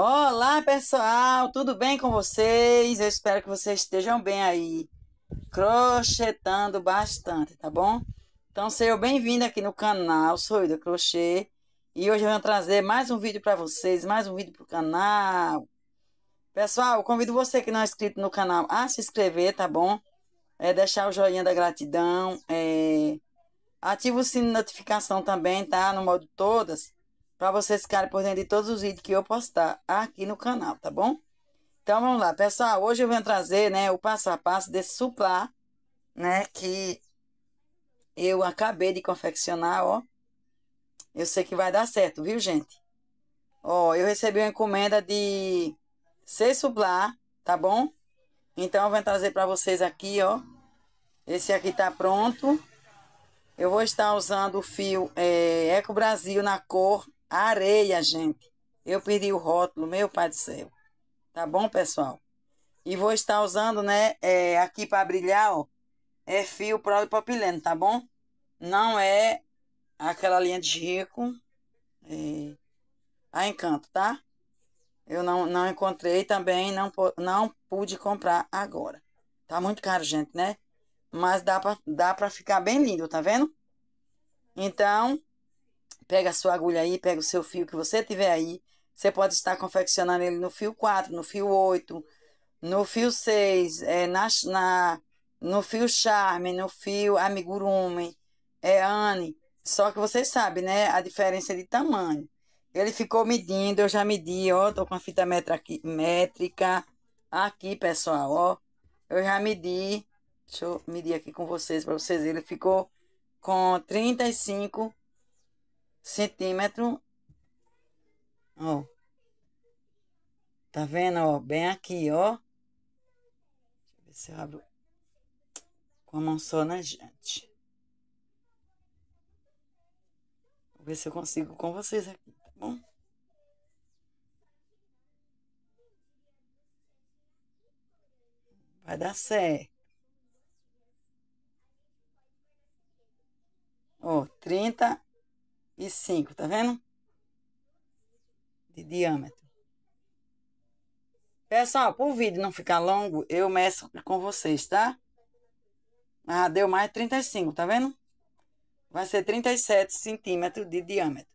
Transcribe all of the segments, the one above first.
Olá, pessoal, tudo bem com vocês? Eu espero que vocês estejam bem aí, crochetando bastante, tá bom? Então, sejam bem-vindos aqui no canal Sou eu do Crochê e hoje eu vou trazer mais um vídeo para vocês, mais um vídeo pro canal. Pessoal, convido você que não é inscrito no canal a se inscrever, tá bom? É deixar o joinha da gratidão, é... ativa o sino de notificação também, tá? No modo todas para vocês ficarem por dentro de todos os vídeos que eu postar aqui no canal, tá bom? Então, vamos lá, pessoal. Hoje eu venho trazer, né, o passo a passo desse suplá, né, que eu acabei de confeccionar, ó. Eu sei que vai dar certo, viu, gente? Ó, eu recebi uma encomenda de seis suplá, tá bom? Então, eu venho trazer para vocês aqui, ó. Esse aqui tá pronto. Eu vou estar usando o fio é, Eco Brasil na cor Areia, gente. Eu perdi o rótulo, meu pai do céu. Tá bom, pessoal? E vou estar usando, né, é, aqui para brilhar, ó, é fio polipropileno, tá bom? Não é aquela linha de rico, é, a Encanto, tá? Eu não, não encontrei também, não, não pude comprar agora. Tá muito caro, gente, né? Mas dá pra, dá pra ficar bem lindo, tá vendo? Então, Pega a sua agulha aí, pega o seu fio que você tiver aí. Você pode estar confeccionando ele no fio 4, no fio 8, no fio 6, é, na, na, no fio charme, no fio amigurumi, é Anne Só que você sabe, né, a diferença de tamanho. Ele ficou medindo, eu já medi, ó, tô com a fita aqui, métrica aqui, pessoal, ó. Eu já medi, deixa eu medir aqui com vocês, para vocês verem. Ele ficou com 35 centímetro. Ó. Tá vendo, ó? Bem aqui, ó. Deixa eu ver se eu abro com a mão só, né, gente? Vou ver se eu consigo com vocês aqui, tá bom? Vai dar certo. Ó, 30 e 5, tá vendo? De diâmetro. Pessoal, para o vídeo não ficar longo, eu meço com vocês, tá? Ah, deu mais 35, tá vendo? Vai ser 37 centímetros de diâmetro,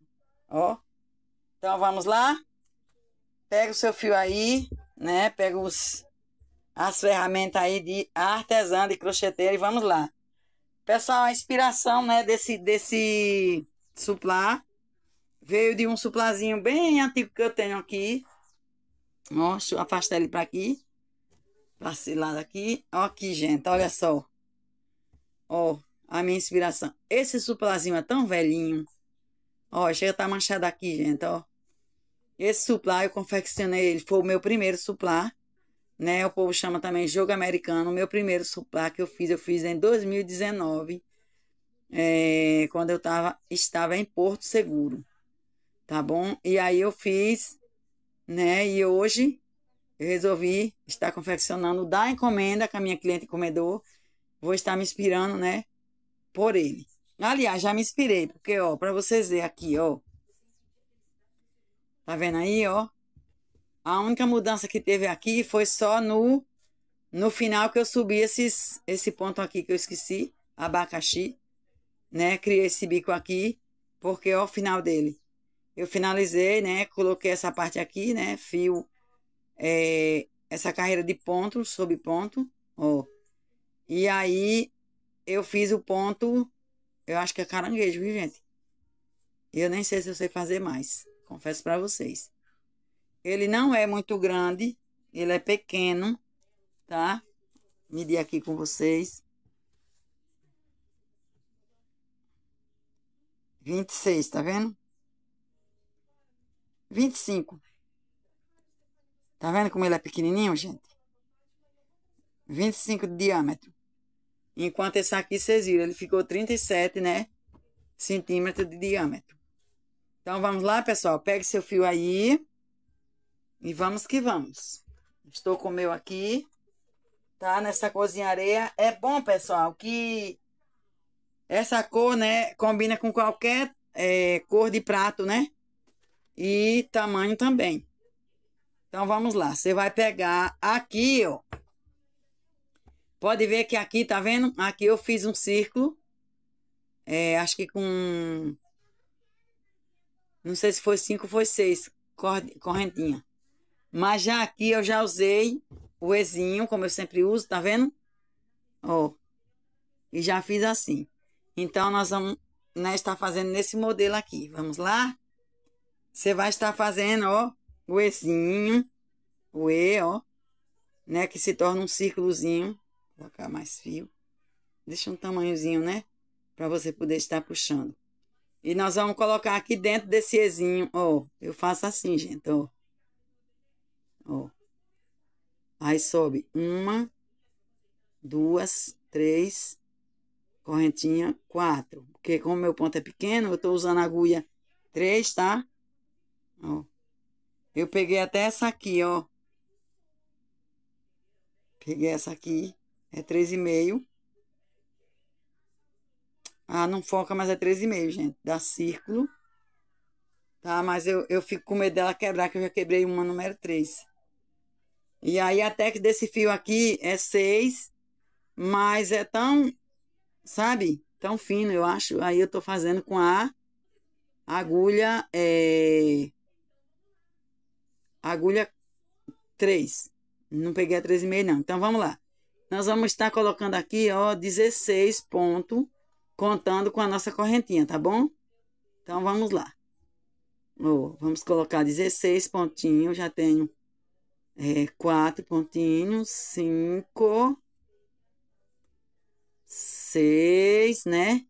ó. Então, vamos lá. Pega o seu fio aí, né? Pega os, as ferramentas aí de artesã, de crocheteira e vamos lá. Pessoal, a inspiração, né, desse, desse Supla Veio de um suplazinho bem antigo que eu tenho aqui. Mostro, afastar ele para aqui. Para esse lado aqui. Ó aqui, gente, olha só. Ó, a minha inspiração. Esse suplazinho é tão velhinho. Ó, chega tá manchado aqui, gente, ó. Esse suplá eu confeccionei, ele foi o meu primeiro suplá, né? O povo chama também jogo americano. O meu primeiro suplá que eu fiz, eu fiz em 2019 é, quando eu tava, estava em Porto Seguro, tá bom? E aí eu fiz, né? E hoje eu resolvi estar confeccionando da encomenda que a minha cliente encomendou. Vou estar me inspirando, né? Por ele. Aliás, já me inspirei, porque, ó, para vocês verem aqui, ó. Tá vendo aí, ó? A única mudança que teve aqui foi só no no final que eu subi esses, esse ponto aqui que eu esqueci, abacaxi, né? Criei esse bico aqui, porque é o final dele. Eu finalizei, né? Coloquei essa parte aqui, né? Fio é, essa carreira de ponto, sob ponto, ó. E aí eu fiz o ponto, eu acho que é caranguejo, viu, gente? Eu nem sei se eu sei fazer mais, confesso para vocês. Ele não é muito grande, ele é pequeno, tá? Medir aqui com vocês. 26, tá vendo? 25. Tá vendo como ele é pequenininho, gente? 25 de diâmetro. Enquanto esse aqui, vocês viram, ele ficou 37, né? centímetro de diâmetro. Então, vamos lá, pessoal. Pegue seu fio aí. E vamos que vamos. Estou com o meu aqui. Tá? Nessa cozinha areia. É bom, pessoal, que essa cor, né, combina com qualquer é, cor de prato, né? E tamanho também. Então, vamos lá. Você vai pegar aqui, ó. Pode ver que aqui, tá vendo? Aqui eu fiz um círculo. É, acho que com... Não sei se foi cinco, foi seis correntinha. Mas já aqui eu já usei o Ezinho, como eu sempre uso, tá vendo? Ó. E já fiz assim. Então, nós vamos né, estar fazendo nesse modelo aqui. Vamos lá? Você vai estar fazendo, ó, o Ezinho, o E, ó, né, que se torna um círculozinho. Vou colocar mais fio. Deixa um tamanhozinho, né, para você poder estar puxando. E nós vamos colocar aqui dentro desse Ezinho, ó, eu faço assim, gente, ó. Ó. Aí sobe uma, duas, três, correntinha 4. Porque como meu ponto é pequeno, eu tô usando a agulha 3, tá? Ó. Eu peguei até essa aqui, ó. Peguei essa aqui, é 3,5. Ah, não foca, mas é 3,5, gente. Dá círculo. Tá, mas eu, eu fico com medo dela quebrar, que eu já quebrei uma número 3. E aí, até que desse fio aqui é 6, mas é tão sabe? Tão fino, eu acho. Aí eu tô fazendo com a agulha. É... Agulha 3. Não peguei a 3,5, não. Então vamos lá. Nós vamos estar colocando aqui, ó, 16 pontos, contando com a nossa correntinha, tá bom? Então vamos lá. Ó, vamos colocar 16 pontinhos. Já tenho é, 4 pontinhos, 5 seis, né?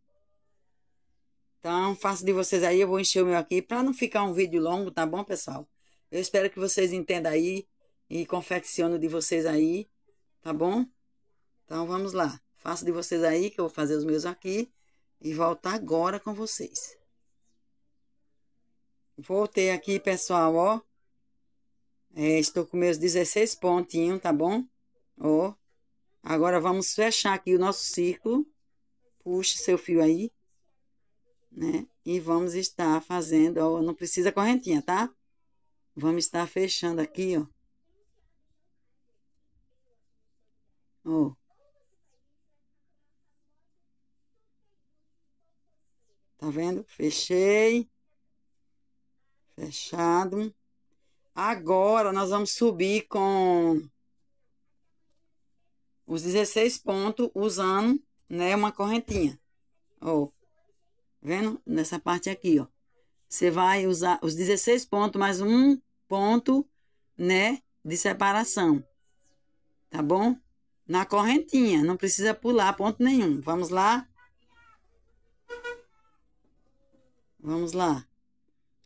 Então, faço de vocês aí, eu vou encher o meu aqui para não ficar um vídeo longo, tá bom, pessoal? Eu espero que vocês entendam aí e confecciono de vocês aí, tá bom? Então, vamos lá. Faço de vocês aí, que eu vou fazer os meus aqui e volto agora com vocês. Voltei aqui, pessoal, ó. É, estou com meus 16 pontinhos, tá bom? Ó, Agora vamos fechar aqui o nosso círculo. Puxe seu fio aí, né? E vamos estar fazendo, ó, não precisa correntinha, tá? Vamos estar fechando aqui, ó. Ó. Tá vendo? Fechei. Fechado. Agora, nós vamos subir com os 16 pontos usando, né, uma correntinha. Ó, vendo? Nessa parte aqui, ó. Você vai usar os 16 pontos mais um ponto, né, de separação. Tá bom? Na correntinha, não precisa pular ponto nenhum. Vamos lá? Vamos lá.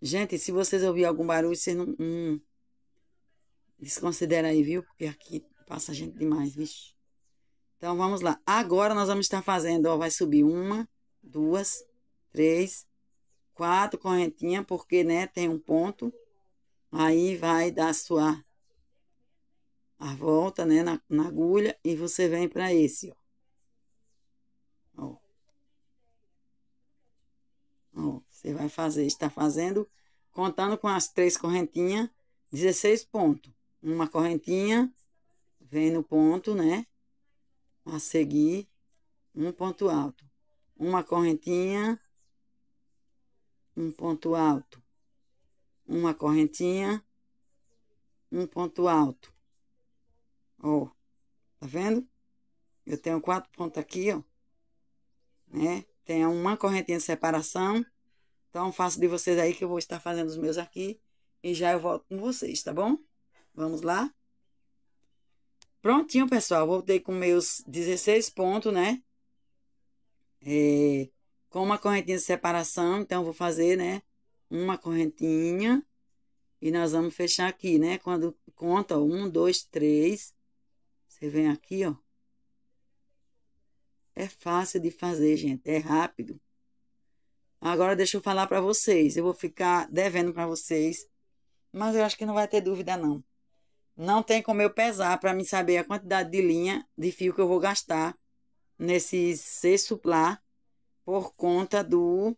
Gente, se vocês ouvirem algum barulho, vocês não... Hum, desconsidera aí, viu? Porque aqui passa gente demais, vixi. Então vamos lá. Agora nós vamos estar fazendo, ó, vai subir uma, duas, três, quatro correntinhas, porque, né, tem um ponto. Aí vai dar a sua a volta, né, na, na agulha e você vem para esse, ó. ó. Ó, você vai fazer, está fazendo, contando com as três correntinhas, 16 pontos. Uma correntinha, vem no ponto, né? a seguir um ponto alto, uma correntinha, um ponto alto, uma correntinha, um ponto alto. Ó, tá vendo? Eu tenho quatro pontos aqui, ó, né? Tem uma correntinha de separação. Então, faço de vocês aí que eu vou estar fazendo os meus aqui e já eu volto com vocês, tá bom? Vamos lá? Prontinho, pessoal. Voltei com meus 16 pontos, né? É, com uma correntinha de separação. Então, vou fazer, né? Uma correntinha. E nós vamos fechar aqui, né? Quando conta, ó, um, dois, três. Você vem aqui, ó. É fácil de fazer, gente. É rápido. Agora, deixa eu falar para vocês. Eu vou ficar devendo para vocês. Mas eu acho que não vai ter dúvida, não. Não tem como eu pesar para me saber a quantidade de linha de fio que eu vou gastar nesse cesto lá por conta do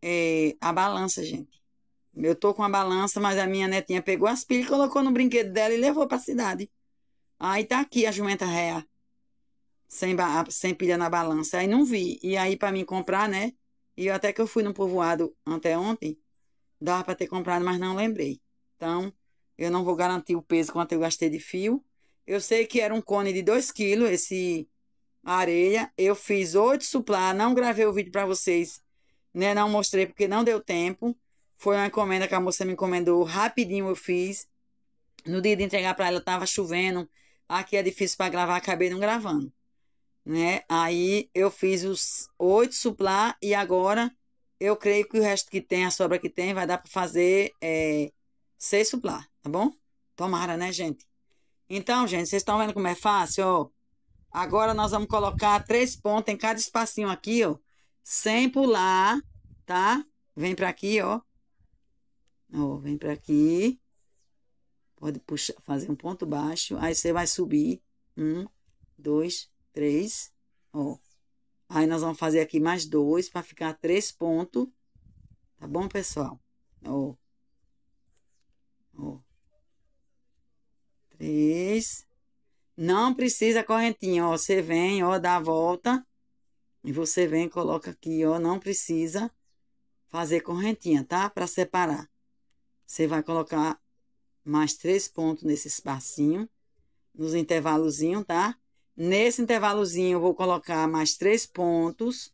é, a balança, gente. Eu tô com a balança, mas a minha netinha pegou as pilhas, colocou no brinquedo dela e levou para a cidade. Aí tá aqui a jumenta ré sem, sem pilha na balança. Aí não vi. E aí para mim comprar, né? E até que eu fui no povoado anteontem, dava para ter comprado, mas não lembrei. Então, eu não vou garantir o peso quanto eu gastei de fio. Eu sei que era um cone de 2 kg, esse areia. Eu fiz oito suplá, não gravei o vídeo para vocês, né? Não mostrei porque não deu tempo. Foi uma encomenda que a moça me encomendou rapidinho, eu fiz. No dia de entregar para ela tava chovendo. Aqui é difícil para gravar, acabei não gravando, né? Aí eu fiz os oito suplá e agora eu creio que o resto que tem, a sobra que tem, vai dar para fazer é, suplar, tá bom? Tomara, né, gente? Então, gente, vocês estão vendo como é fácil? Ó? Agora nós vamos colocar três pontos em cada espacinho aqui, ó. Sem pular, tá? Vem pra aqui, ó. Ó, vem pra aqui. Pode puxar, fazer um ponto baixo. Aí você vai subir. Um, dois, três. Ó. Aí nós vamos fazer aqui mais dois para ficar três pontos. Tá bom, pessoal? Ó. Ó. Três. Não precisa correntinha, ó. Você vem, ó, dá a volta. E você vem, coloca aqui, ó. Não precisa fazer correntinha, tá? Para separar. Você vai colocar mais três pontos nesse espacinho, nos intervalozinho, tá? Nesse intervalozinho eu vou colocar mais três pontos.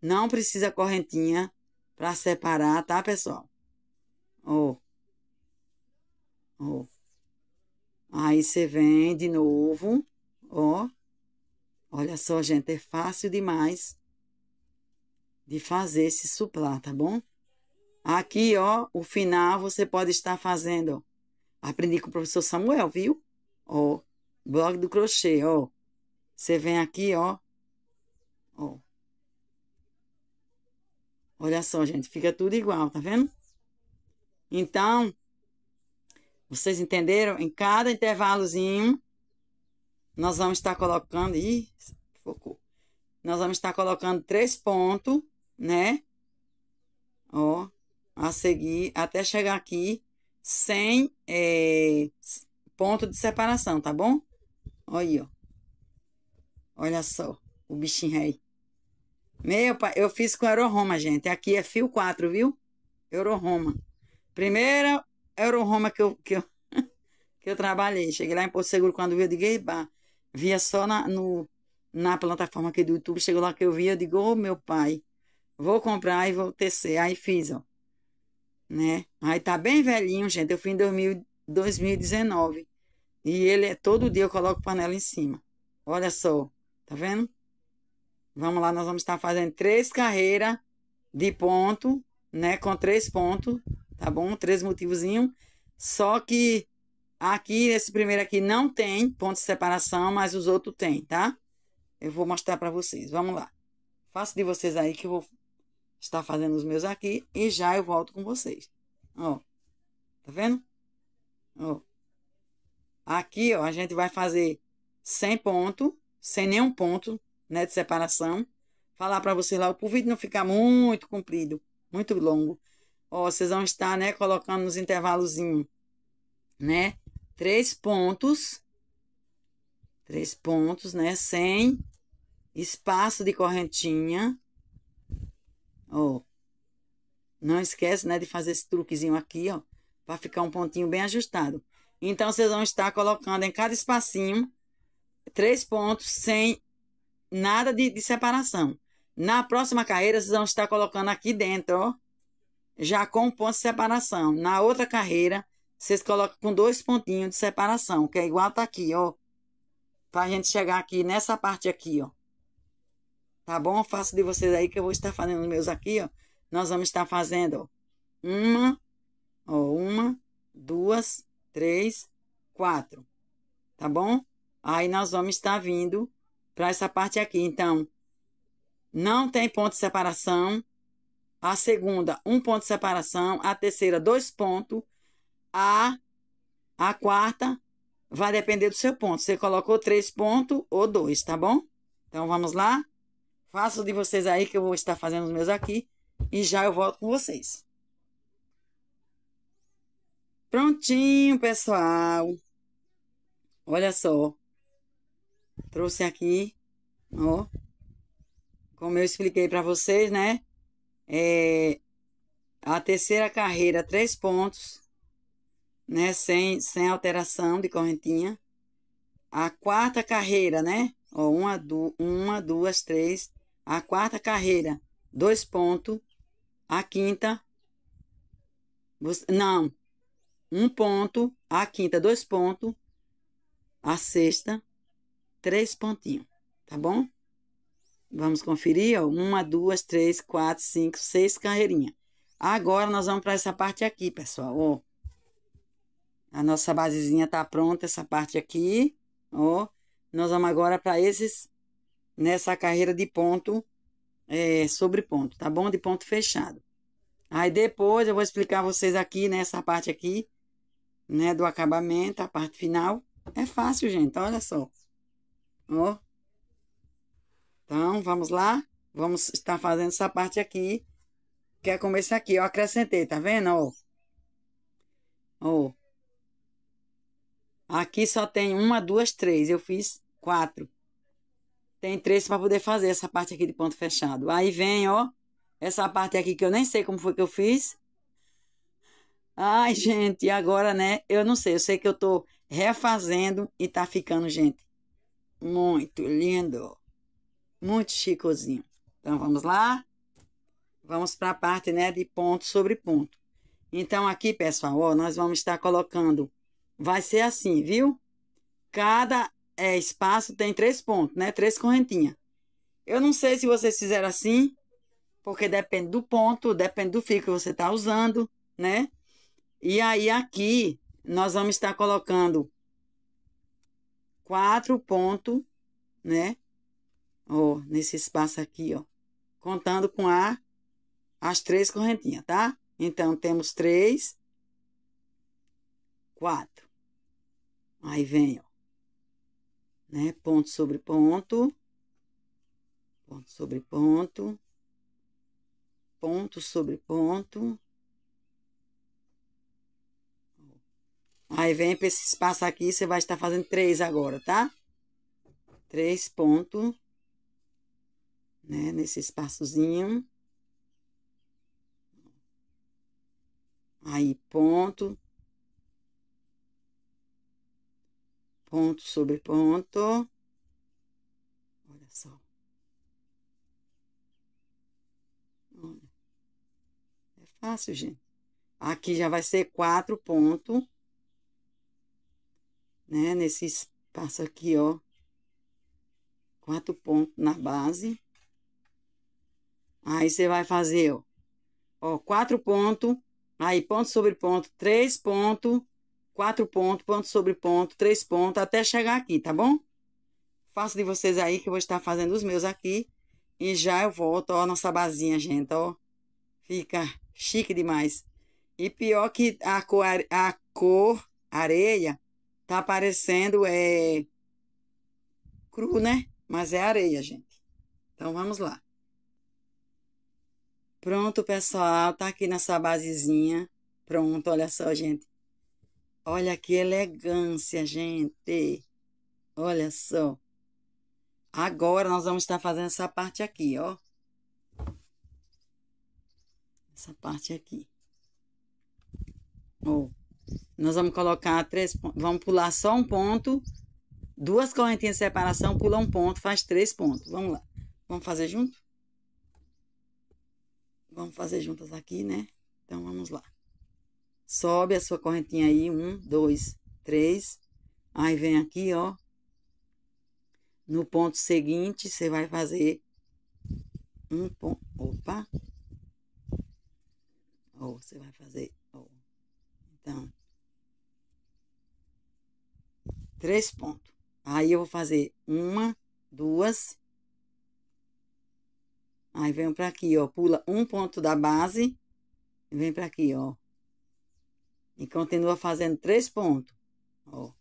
Não precisa correntinha para separar, tá, pessoal? Ó. Ó. Aí você vem de novo, ó. Olha só, gente, é fácil demais de fazer esse suplá, tá bom? Aqui, ó, o final você pode estar fazendo, ó. Aprendi com o professor Samuel, viu? Ó, blog do crochê, ó. Você vem aqui, ó. Ó. Olha só, gente, fica tudo igual, tá vendo? Então, vocês entenderam? Em cada intervalozinho, nós vamos estar colocando. Ih, focou. Nós vamos estar colocando três pontos, né? Ó, a seguir, até chegar aqui, sem é, ponto de separação, tá bom? Olha ó. Olha só, o bichinho aí. Meu pai, eu fiz com Euroroma, gente. Aqui é fio 4, viu? Euroroma. Primeira era o Roma que eu, que eu, que eu trabalhei. Cheguei lá em Porto Seguro quando eu digo, eba, via só na, no, na plataforma aqui do YouTube, chegou lá que eu via, eu digo, ô oh, meu pai, vou comprar e vou tecer. Aí fiz, ó. Né? Aí tá bem velhinho, gente. Eu fui em 2000, 2019. E ele é todo dia eu coloco panela em cima. Olha só, tá vendo? Vamos lá, nós vamos estar fazendo três carreiras de ponto, né? Com três pontos tá bom? Três motivozinho. Só que aqui, esse primeiro aqui não tem ponto de separação, mas os outros tem, tá? Eu vou mostrar para vocês. Vamos lá. Faço de vocês aí que eu vou estar fazendo os meus aqui e já eu volto com vocês. Ó, tá vendo? Ó. Aqui, ó, a gente vai fazer sem ponto, sem nenhum ponto, né, de separação. Falar para vocês lá, o vídeo não ficar muito comprido, muito longo. Ó, vocês vão estar, né, colocando nos intervalozinhos, né? Três pontos. Três pontos, né? Sem espaço de correntinha. Ó. Não esquece, né, de fazer esse truquezinho aqui, ó. Pra ficar um pontinho bem ajustado. Então, vocês vão estar colocando em cada espacinho três pontos sem nada de, de separação. Na próxima carreira, vocês vão estar colocando aqui dentro, ó já com um ponto de separação. Na outra carreira, vocês colocam com dois pontinhos de separação, que é igual tá aqui, ó. Pra gente chegar aqui nessa parte aqui, ó. Tá bom? Faço de vocês aí que eu vou estar fazendo os meus aqui, ó. Nós vamos estar fazendo, ó. Uma, ó, uma, duas, três, quatro. Tá bom? Aí nós vamos estar vindo para essa parte aqui. Então, não tem ponto de separação, a segunda, um ponto de separação, a terceira, dois pontos, a, a quarta, vai depender do seu ponto. Você colocou três pontos ou dois, tá bom? Então vamos lá? Faço de vocês aí que eu vou estar fazendo os meus aqui e já eu volto com vocês. Prontinho, pessoal. Olha só. Trouxe aqui, ó. Como eu expliquei para vocês, né? É, a terceira carreira, três pontos, né? Sem, sem alteração de correntinha. A quarta carreira, né? Ó, uma, du uma, duas, três. A quarta carreira, dois pontos. A quinta, não, um ponto. A quinta, dois pontos. A sexta, três pontinhos, tá bom? Vamos conferir, ó. Uma, duas, três, quatro, cinco, seis carreirinhas. Agora nós vamos para essa parte aqui, pessoal, ó. A nossa basezinha tá pronta, essa parte aqui, ó. Nós vamos agora para esses, nessa carreira de ponto, é, sobre ponto, tá bom? De ponto fechado. Aí depois eu vou explicar vocês aqui, nessa né, parte aqui, né, do acabamento, a parte final. É fácil, gente, olha só. Ó. Então, vamos lá? Vamos estar fazendo essa parte aqui, que é como esse aqui. Eu acrescentei, tá vendo? Ó. Ó. Aqui só tem uma, duas, três. Eu fiz quatro. Tem três para poder fazer essa parte aqui de ponto fechado. Aí vem, ó, essa parte aqui que eu nem sei como foi que eu fiz. Ai, gente, agora, né? Eu não sei, eu sei que eu tô refazendo e tá ficando, gente, muito lindo. Muito chicozinho. Então vamos lá? Vamos para a parte né, de ponto sobre ponto. Então aqui, pessoal, ó, nós vamos estar colocando. Vai ser assim, viu? Cada é, espaço tem três pontos, né? Três correntinhas. Eu não sei se vocês fizeram assim, porque depende do ponto, depende do fio que você está usando, né? E aí aqui nós vamos estar colocando quatro pontos, né? Ó, nesse espaço aqui, ó. Contando com a as três correntinhas, tá? Então, temos três, quatro. Aí vem, ó. Né? Ponto sobre ponto. Ponto sobre ponto. Ponto sobre ponto. Aí vem para esse espaço aqui, você vai estar fazendo três agora, tá? Três pontos né? Nesse espaçozinho. Aí, ponto. Ponto sobre ponto. Olha só. Olha. É fácil, gente. Aqui já vai ser quatro pontos. Né? Nesse espaço aqui, ó. Quatro pontos na base. Aí você vai fazer, ó, ó quatro pontos, aí ponto sobre ponto, três pontos, quatro pontos, ponto sobre ponto, três pontos, até chegar aqui, tá bom? Faço de vocês aí que eu vou estar fazendo os meus aqui. E já eu volto, ó, nossa basinha, gente, ó. Fica chique demais. E pior que a cor, a cor areia tá parecendo é, cru, né? Mas é areia, gente. Então vamos lá. Pronto, pessoal, tá aqui nessa basezinha. Pronto, olha só, gente. Olha que elegância, gente. Olha só. Agora nós vamos estar fazendo essa parte aqui, ó. Essa parte aqui. Ó. Nós vamos colocar três Vamos pular só um ponto. Duas correntinhas de separação, pula um ponto, faz três pontos. Vamos lá. Vamos fazer junto? Vamos fazer juntas aqui, né? Então, vamos lá. Sobe a sua correntinha aí. Um, dois, três. Aí, vem aqui, ó. No ponto seguinte, você vai fazer um ponto. Opa! Ou você vai fazer. Ó. Então, três pontos. Aí, eu vou fazer uma, duas, Aí vem para aqui, ó, pula um ponto da base, vem para aqui, ó. E continua fazendo três pontos, ó.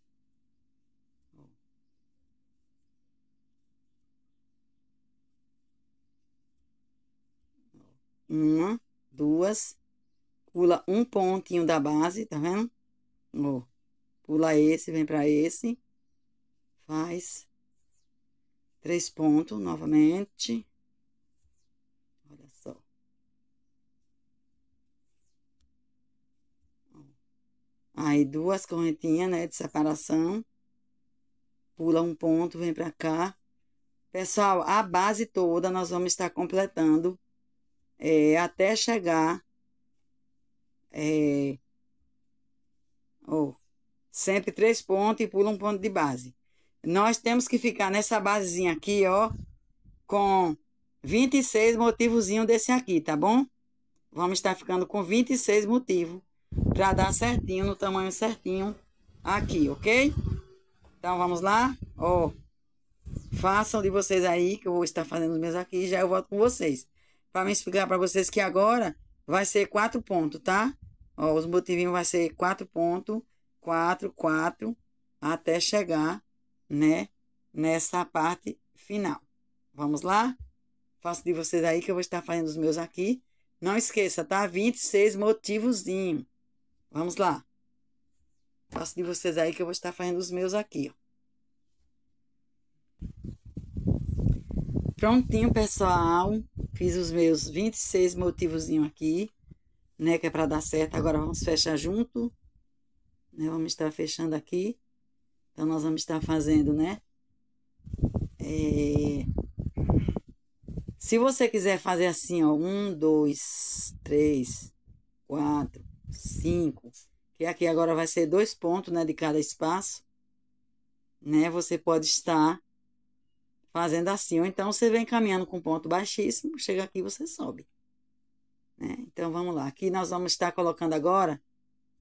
Uma, duas, pula um pontinho da base, tá vendo? Ó, pula esse, vem para esse, faz três pontos novamente. Aí duas correntinhas, né, de separação. Pula um ponto, vem pra cá. Pessoal, a base toda nós vamos estar completando é, até chegar... É, sempre três pontos e pula um ponto de base. Nós temos que ficar nessa basezinha aqui, ó, com 26 motivozinho desse aqui, tá bom? Vamos estar ficando com 26 motivos para dar certinho, no tamanho certinho aqui, ok? Então, vamos lá? Ó, façam de vocês aí, que eu vou estar fazendo os meus aqui, já eu volto com vocês. Para me explicar para vocês que agora vai ser quatro pontos, tá? Ó, os motivinhos vai ser quatro pontos, quatro, quatro, até chegar, né, nessa parte final. Vamos lá? Faço de vocês aí que eu vou estar fazendo os meus aqui. Não esqueça, tá? 26 motivozinho. Vamos lá. Faço de vocês aí que eu vou estar fazendo os meus aqui, ó. Prontinho, pessoal. Fiz os meus 26 motivozinho aqui, né? Que é para dar certo. Agora vamos fechar junto. Né? Vamos estar fechando aqui. Então, nós vamos estar fazendo, né? É... Se você quiser fazer assim, ó. Um, dois, três, quatro, 5, que aqui agora vai ser dois pontos né, de cada espaço, né? Você pode estar fazendo assim, ou então você vem caminhando com ponto baixíssimo, chega aqui você sobe. Né? Então vamos lá, aqui nós vamos estar colocando agora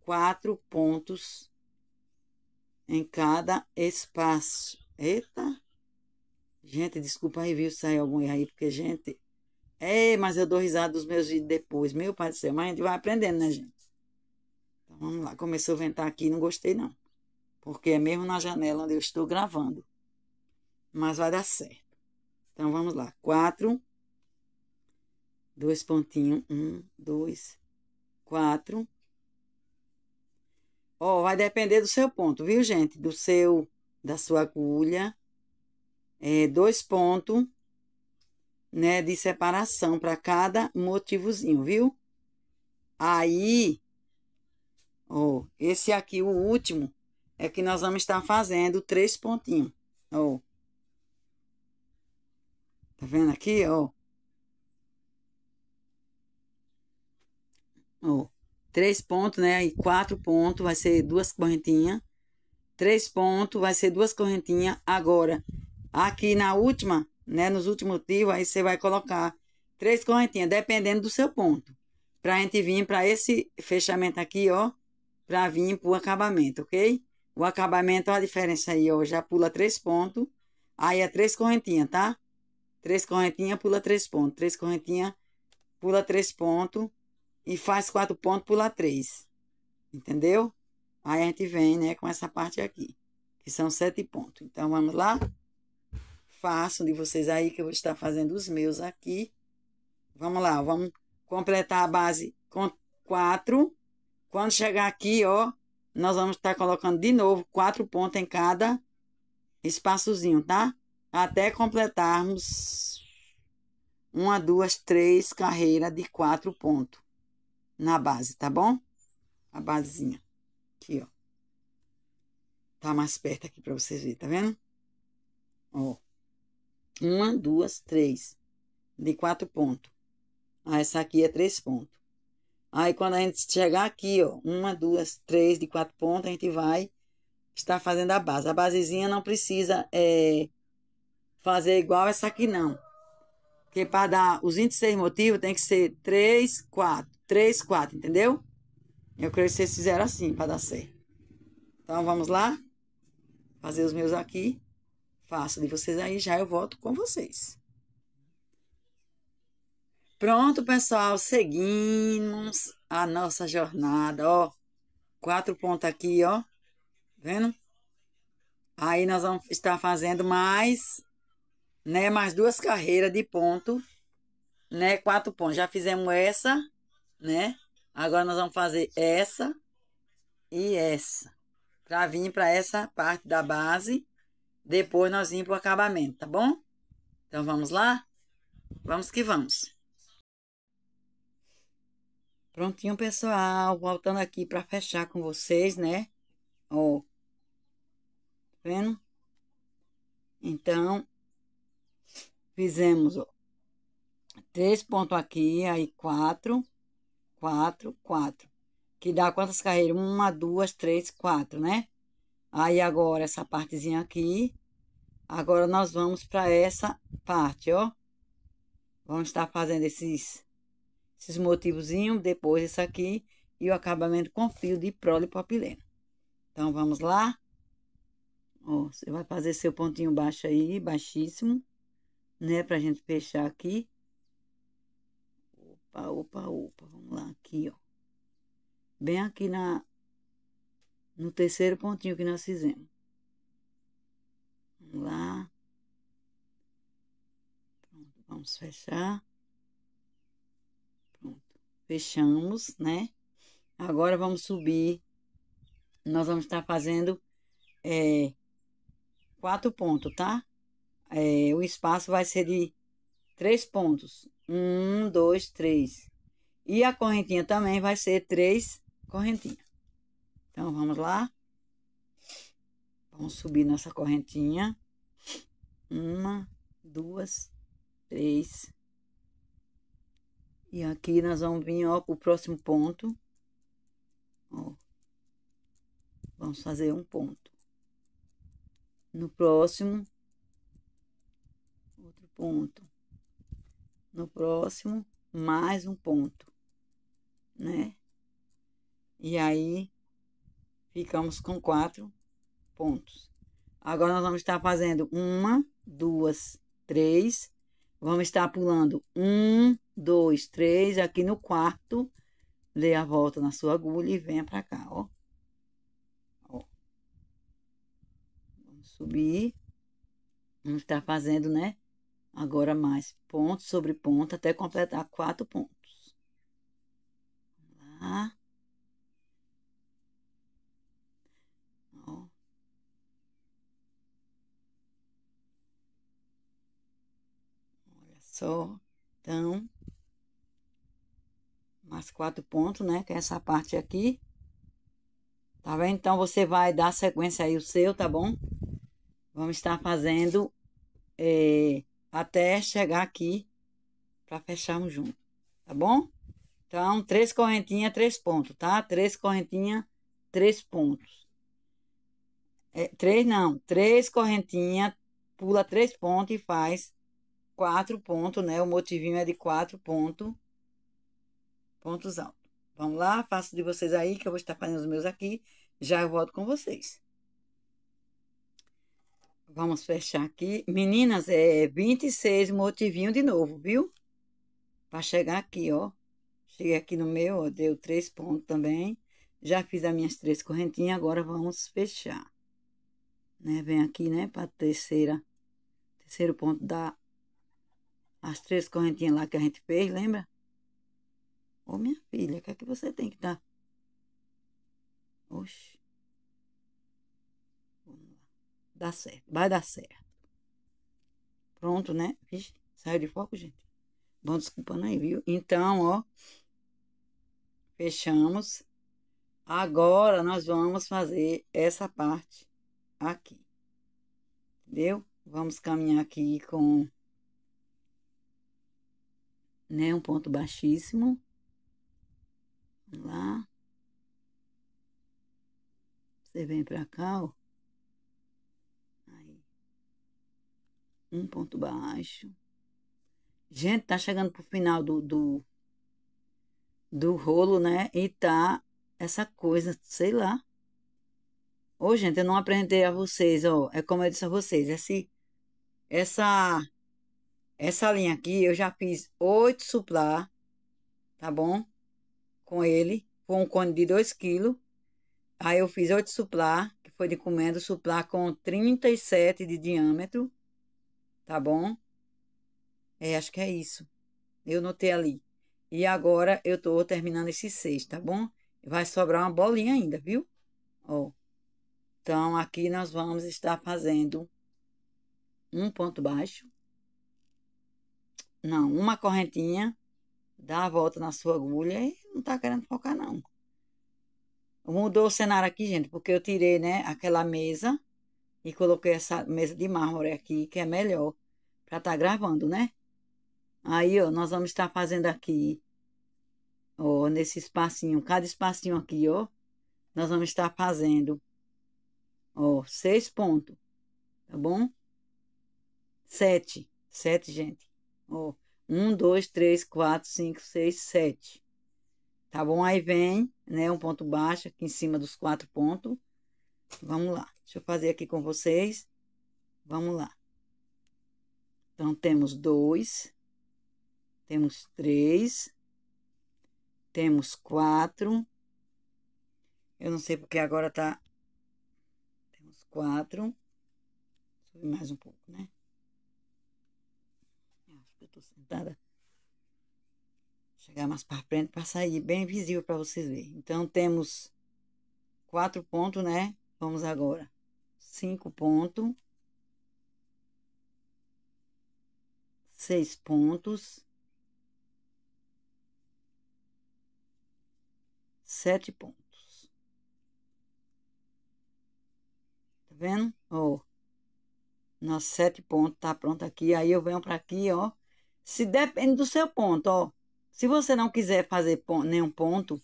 quatro pontos em cada espaço. Eita! Gente, desculpa aí, viu? Saiu algum erro aí, porque, gente. É, mas eu dou risada dos meus vídeos depois. Meu pai do céu, mas a gente vai aprendendo, né, gente? vamos lá, começou a ventar aqui, não gostei não, porque é mesmo na janela onde eu estou gravando, mas vai dar certo. Então, vamos lá, quatro, dois pontinhos, um, dois, quatro. Ó, oh, vai depender do seu ponto, viu, gente? Do seu, da sua agulha, é, dois pontos, né, de separação para cada motivozinho, viu? Aí, Ó, esse aqui, o último, é que nós vamos estar fazendo três pontinhos. Ó. Tá vendo aqui, ó? Ó, três pontos, né? E quatro pontos vai ser duas correntinhas. Três pontos vai ser duas correntinhas. Agora, aqui na última, né? Nos últimos tios, aí você vai colocar três correntinhas, dependendo do seu ponto. Pra gente vir pra esse fechamento aqui, ó para vir para o acabamento, ok? O acabamento, a diferença aí, ó, já pula três pontos, aí é três correntinhas, tá? Três correntinhas, pula três pontos, três correntinhas, pula três pontos, e faz quatro pontos, pula três, entendeu? Aí a gente vem, né, com essa parte aqui, que são sete pontos. Então, vamos lá? Façam de vocês aí, que eu vou estar fazendo os meus aqui. Vamos lá, vamos completar a base com quatro, quando chegar aqui, ó, nós vamos estar tá colocando de novo quatro pontos em cada espaçozinho, tá? Até completarmos uma, duas, três carreiras de quatro pontos na base, tá bom? A basezinha. Aqui, ó. Tá mais perto aqui para vocês verem, tá vendo? Ó. Uma, duas, três. De quatro pontos. Ah, essa aqui é três pontos. Aí quando a gente chegar aqui, ó, uma, duas, três de quatro pontas, a gente vai estar fazendo a base. A basezinha não precisa é, fazer igual essa aqui, não. Porque para dar os 26 motivos tem que ser três, quatro, três, quatro, entendeu? Eu creio que vocês fizeram assim para dar certo. Então vamos lá? Fazer os meus aqui. Faço de vocês aí, já eu volto com vocês. Pronto, pessoal, seguimos a nossa jornada, ó. Quatro pontos aqui, ó. Vendo? Aí nós vamos estar fazendo mais, né, mais duas carreiras de ponto, né, quatro pontos. Já fizemos essa, né? Agora nós vamos fazer essa e essa. Pra vir para essa parte da base, depois nós vim pro acabamento, tá bom? Então vamos lá? Vamos que vamos. Prontinho, pessoal. Voltando aqui para fechar com vocês, né? Ó. Tá vendo? Então, fizemos, ó. Três pontos aqui, aí quatro, quatro, quatro. Que dá quantas carreiras? Uma, duas, três, quatro, né? Aí agora essa partezinha aqui. Agora nós vamos para essa parte, ó. Vamos estar fazendo esses esses motivozinhos, depois isso aqui e o acabamento com fio de prolipropileno. Então, vamos lá. Ó, você vai fazer seu pontinho baixo aí, baixíssimo, né? Pra gente fechar aqui. Opa, opa, opa. Vamos lá, aqui, ó. Bem aqui na... No terceiro pontinho que nós fizemos. Vamos lá. Pronto, vamos fechar. Fechamos, né? Agora vamos subir. Nós vamos estar tá fazendo é, quatro pontos, tá? É, o espaço vai ser de três pontos. Um, dois, três. E a correntinha também vai ser três correntinhas. Então, vamos lá. Vamos subir nossa correntinha. Uma, duas, três, e aqui nós vamos vir, ó, o próximo ponto. Ó. Vamos fazer um ponto. No próximo, outro ponto. No próximo, mais um ponto, né? E aí, ficamos com quatro pontos. Agora, nós vamos estar fazendo uma, duas, três. Vamos estar pulando um, dois, três, aqui no quarto, dê a volta na sua agulha e venha para cá, ó. ó. Vamos subir. Vamos estar tá fazendo, né? Agora mais ponto sobre ponto até completar quatro pontos. Vamos lá. Ó. Olha só. Então, as quatro pontos, né? Que é essa parte aqui. Tá vendo? Então, você vai dar sequência aí o seu, tá bom? Vamos estar fazendo é, até chegar aqui para fecharmos junto, tá bom? Então, três correntinhas, três pontos, tá? Três correntinhas, três pontos. É, três não, três correntinhas, pula três pontos e faz quatro pontos, né? O motivinho é de quatro pontos pontos altos. Vamos lá, faço de vocês aí, que eu vou estar fazendo os meus aqui. Já eu volto com vocês. Vamos fechar aqui. Meninas, é 26 motivinho de novo, viu? Para chegar aqui, ó. Cheguei aqui no meu, ó, deu três pontos também. Já fiz as minhas três correntinhas, agora vamos fechar. Né? Vem aqui, né, para terceira, terceiro ponto da... As três correntinhas lá que a gente fez, lembra? Ô, minha filha, o que é que você tem que tá, Oxi. Vamos lá. Dá certo. Vai dar certo. Pronto, né? Vixe, saiu de foco, gente. Bom, desculpando aí, é, viu? Então, ó. Fechamos. Agora, nós vamos fazer essa parte aqui. Entendeu? Vamos caminhar aqui com né, um ponto baixíssimo lá. Você vem pra cá, ó. Aí. Um ponto baixo. Gente, tá chegando pro final do, do, do rolo, né? E tá essa coisa, sei lá. Ô, gente, eu não apresentei a vocês, ó. É como eu disse a vocês, esse, essa, essa linha aqui eu já fiz oito suplá, tá bom? com ele, foi um cone de 2 quilos. Aí eu fiz outro suplar, que foi de comendo, suplar com 37 de diâmetro, tá bom? É, acho que é isso. Eu notei ali. E agora eu tô terminando esse seis, tá bom? Vai sobrar uma bolinha ainda, viu? Ó. Então, aqui nós vamos estar fazendo um ponto baixo. Não, uma correntinha. Dá a volta na sua agulha e não tá querendo focar, não. Mudou o cenário aqui, gente, porque eu tirei, né, aquela mesa e coloquei essa mesa de mármore aqui, que é melhor para estar tá gravando, né? Aí, ó, nós vamos estar fazendo aqui, ó, nesse espacinho, cada espacinho aqui, ó, nós vamos estar fazendo, ó, seis pontos, tá bom? Sete, sete, gente, ó, um, dois, três, quatro, cinco, seis, sete. Tá bom? Aí vem, né, um ponto baixo aqui em cima dos quatro pontos. Vamos lá. Deixa eu fazer aqui com vocês. Vamos lá. Então, temos dois, temos três, temos quatro. Eu não sei porque agora tá... Temos quatro. mais um pouco, né? acho que eu tô sentada chegar mais para frente para sair bem visível para vocês verem. Então temos quatro pontos, né? Vamos agora. Cinco pontos. Seis pontos. Sete pontos. Tá vendo? Ó. Nosso sete pontos tá pronto aqui. Aí eu venho para aqui, ó. Se depende do seu ponto, ó. Se você não quiser fazer nenhum ponto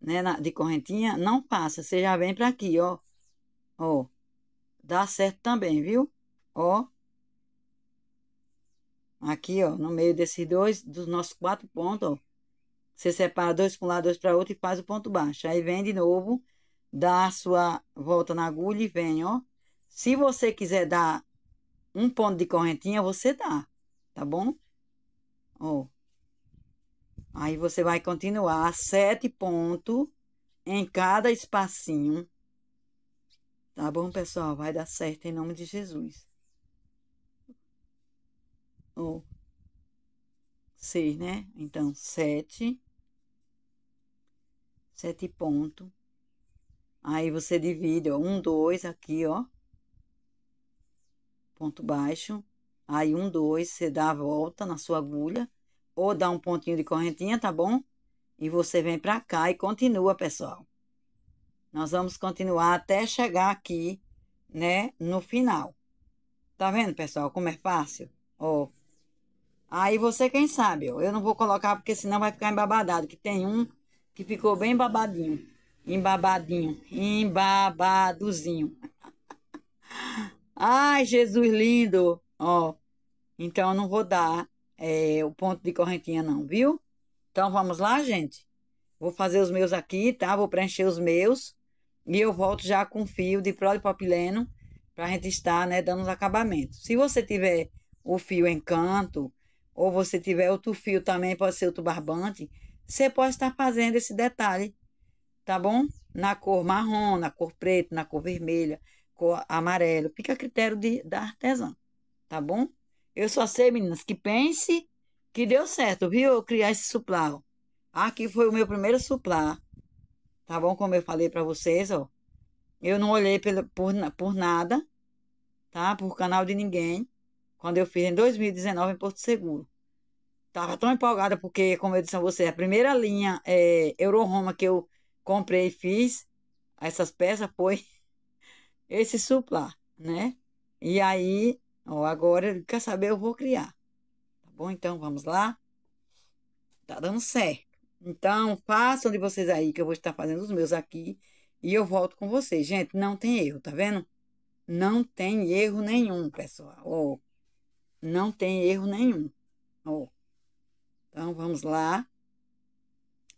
né, de correntinha, não passa. Você já vem para aqui, ó. Ó. Dá certo também, viu? Ó. Aqui, ó, no meio desses dois, dos nossos quatro pontos, ó. Você separa dois para um lado, dois para outro e faz o ponto baixo. Aí vem de novo, dá a sua volta na agulha e vem, ó. Se você quiser dar um ponto de correntinha, você dá, tá bom? Ó. Aí você vai continuar sete pontos em cada espacinho. Tá bom, pessoal? Vai dar certo em nome de Jesus. Ou seis, né? Então, sete. Sete pontos. Aí você divide, ó, um, dois aqui, ó. Ponto baixo. Aí, um, dois, você dá a volta na sua agulha ou dá um pontinho de correntinha, tá bom? E você vem pra cá e continua, pessoal. Nós vamos continuar até chegar aqui, né, no final. Tá vendo, pessoal, como é fácil? Ó. Aí você, quem sabe, ó, eu não vou colocar porque senão vai ficar embabadado, que tem um que ficou bem babadinho. Embabadinho, embabadozinho. Ai, Jesus lindo! Ó, então eu não vou dar é, o ponto de correntinha não, viu? Então vamos lá, gente. Vou fazer os meus aqui, tá? Vou preencher os meus e eu volto já com fio de polipropileno para a gente estar, né, dando os acabamentos. Se você tiver o fio encanto ou você tiver outro fio também, pode ser outro barbante, você pode estar fazendo esse detalhe, tá bom? Na cor marrom, na cor preta, na cor vermelha, cor amarelo, fica a critério de, da artesã, tá bom? Eu só sei, meninas, que pense que deu certo, viu? Eu criar esse suplau. Aqui foi o meu primeiro suplá. Tá bom? Como eu falei para vocês, ó. Eu não olhei pelo, por, por nada, tá? Por canal de ninguém. Quando eu fiz em 2019 em Porto Seguro. Tava tão empolgada porque, como eu disse a vocês, a primeira linha é, Roma que eu comprei e fiz essas peças foi esse suplá, né? E aí Ó, agora, quer saber, eu vou criar. Tá bom? Então, vamos lá. Tá dando certo. Então, façam de vocês aí, que eu vou estar fazendo os meus aqui. E eu volto com vocês. Gente, não tem erro, tá vendo? Não tem erro nenhum, pessoal. Ó, não tem erro nenhum. Então, vamos lá.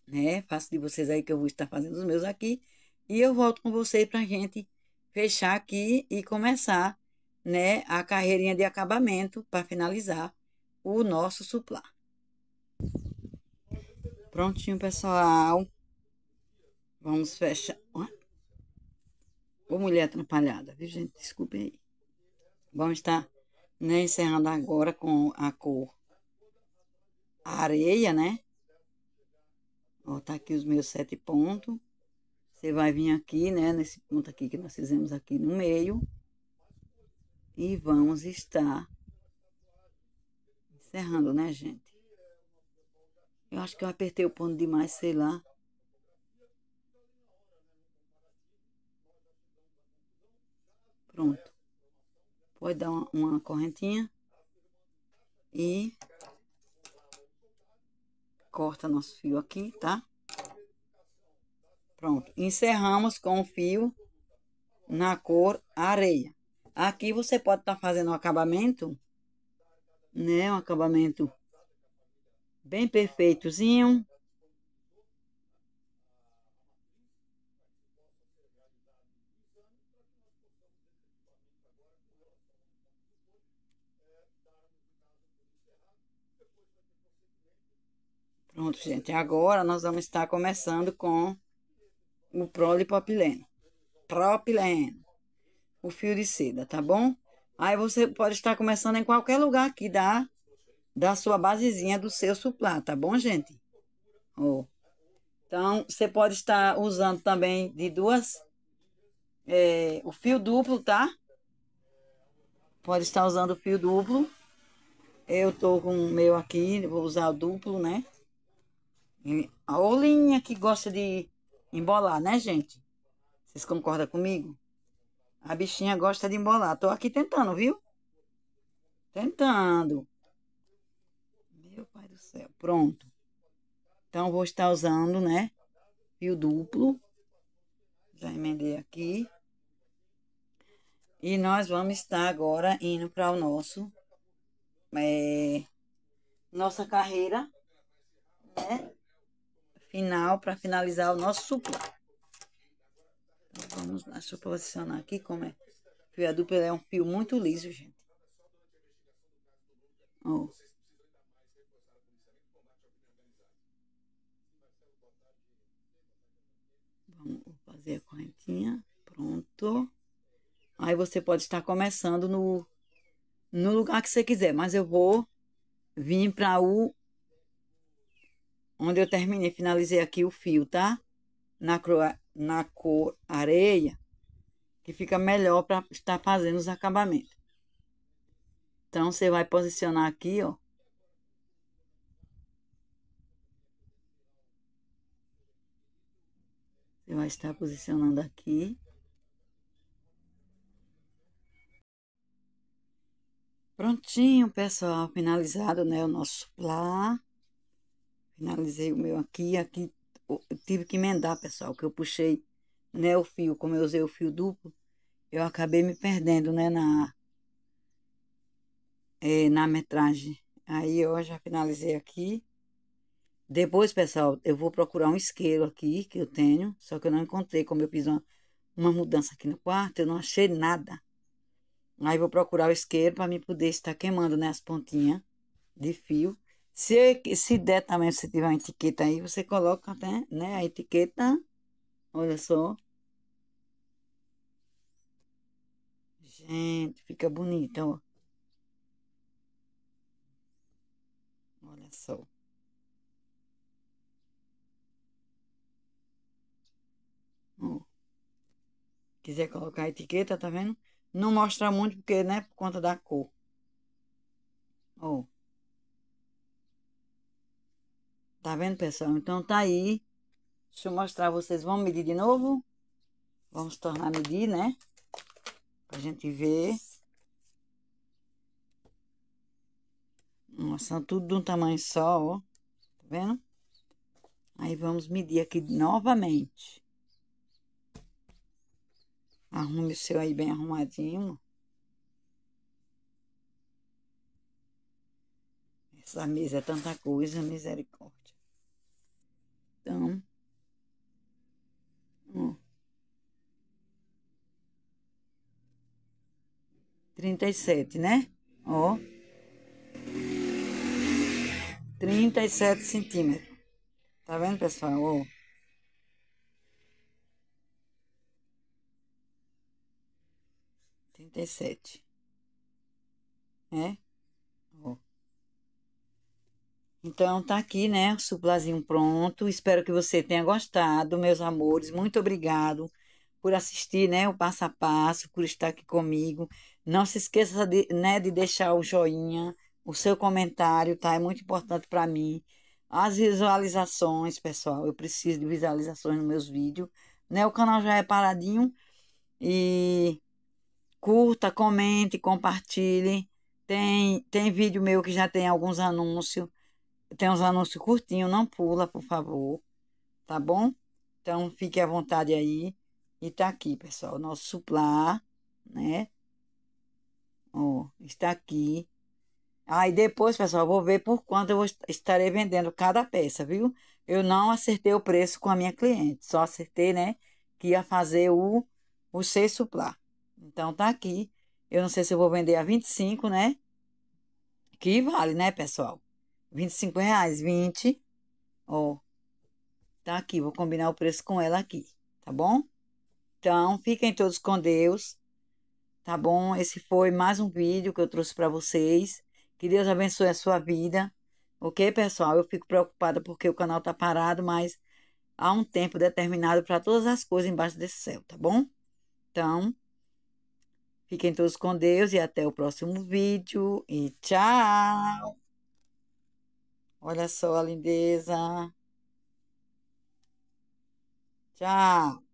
Né? Faço de vocês aí que eu vou estar fazendo os meus aqui. E eu volto com vocês pra gente fechar aqui e começar né, a carreirinha de acabamento para finalizar o nosso suplá. Prontinho, pessoal. Vamos fechar. Ó, oh, mulher atrapalhada, viu, gente? Desculpe aí. Vamos estar né, encerrando agora com a cor areia, né? Ó, tá aqui os meus sete pontos. Você vai vir aqui, né, nesse ponto aqui que nós fizemos aqui no meio. E vamos estar encerrando, né, gente? Eu acho que eu apertei o ponto demais, sei lá. Pronto. Pode dar uma, uma correntinha. E corta nosso fio aqui, tá? Pronto. Encerramos com o fio na cor areia. Aqui você pode estar tá fazendo um acabamento, né? Um acabamento bem perfeitozinho. Pronto, gente. Agora nós vamos estar começando com o prolipopileno. Propileno o fio de seda, tá bom? Aí você pode estar começando em qualquer lugar aqui da, da sua basezinha, do seu suplá, tá bom, gente? Oh. Então, você pode estar usando também de duas, é, o fio duplo, tá? Pode estar usando o fio duplo. Eu tô com o meu aqui, vou usar o duplo, né? a olhinha que gosta de embolar, né, gente? Vocês concordam comigo? A bichinha gosta de embolar. Tô aqui tentando, viu? Tentando. Meu pai do céu. Pronto. Então, vou estar usando, né? Fio duplo. Já emendei aqui. E nós vamos estar agora indo para o nosso... É, nossa carreira, né? Final, para finalizar o nosso suplá. Então, vamos lá, deixa eu posicionar aqui como é. O fio a é um fio muito liso, gente. Oh. Vamos fazer a correntinha. Pronto. Aí você pode estar começando no, no lugar que você quiser, mas eu vou vir para o onde eu terminei, finalizei aqui o fio, tá? Na, na cor areia, que fica melhor para estar fazendo os acabamentos. Então, você vai posicionar aqui, ó. Você vai estar posicionando aqui. Prontinho, pessoal. Finalizado, né, o nosso plá. Finalizei o meu aqui. Aqui tive que emendar, pessoal, que eu puxei né, o fio, como eu usei o fio duplo, eu acabei me perdendo, né, na, é, na metragem. Aí eu já finalizei aqui. Depois, pessoal, eu vou procurar um isqueiro aqui que eu tenho, só que eu não encontrei, como eu fiz uma, uma mudança aqui no quarto, eu não achei nada. Aí vou procurar o isqueiro para mim poder estar queimando, né, as pontinhas de fio. Se, se der também, se tiver uma etiqueta aí, você coloca até, né, a etiqueta. Olha só. Gente, fica bonito, ó. Olha só. Ó. Quiser colocar a etiqueta, tá vendo? Não mostra muito porque, né, por conta da cor. Ó. Tá vendo, pessoal? Então tá aí. Deixa eu mostrar vocês. Vamos medir de novo? Vamos tornar a medir, né? Pra gente ver. Nossa, tudo de um tamanho só, ó. Tá vendo? Aí vamos medir aqui novamente. Arrume o seu aí bem arrumadinho. Essa mesa é tanta coisa, misericórdia. Então, ó. 37, né? Ó. 37 centímetros. Tá vendo, pessoal? Ó. Trinta e sete. É? Então tá aqui, né, o suplazinho pronto. Espero que você tenha gostado, meus amores. Muito obrigado por assistir, né, o passo a passo, por estar aqui comigo. Não se esqueça de, né, de deixar o joinha, o seu comentário, tá? É muito importante para mim. As visualizações, pessoal, eu preciso de visualizações nos meus vídeos, né? O canal já é paradinho e curta, comente, compartilhe. Tem tem vídeo meu que já tem alguns anúncios tem uns anúncios curtinhos, não pula, por favor, tá bom? Então, fique à vontade aí. E tá aqui, pessoal, nosso suplá, né? Ó, está aqui. Aí ah, depois, pessoal, vou ver por quanto eu estarei vendendo cada peça, viu? Eu não acertei o preço com a minha cliente, só acertei, né? Que ia fazer o, o C suplá. Então tá aqui. Eu não sei se eu vou vender a 25, né? Que vale, né, pessoal? 25 reais, 20. Ó, tá aqui, vou combinar o preço com ela aqui, tá bom? Então, fiquem todos com Deus, tá bom? Esse foi mais um vídeo que eu trouxe para vocês. Que Deus abençoe a sua vida, ok, pessoal? Eu fico preocupada porque o canal tá parado, mas há um tempo determinado para todas as coisas embaixo desse céu, tá bom? Então, fiquem todos com Deus e até o próximo vídeo e tchau! Olha só a lindeza. Tchau.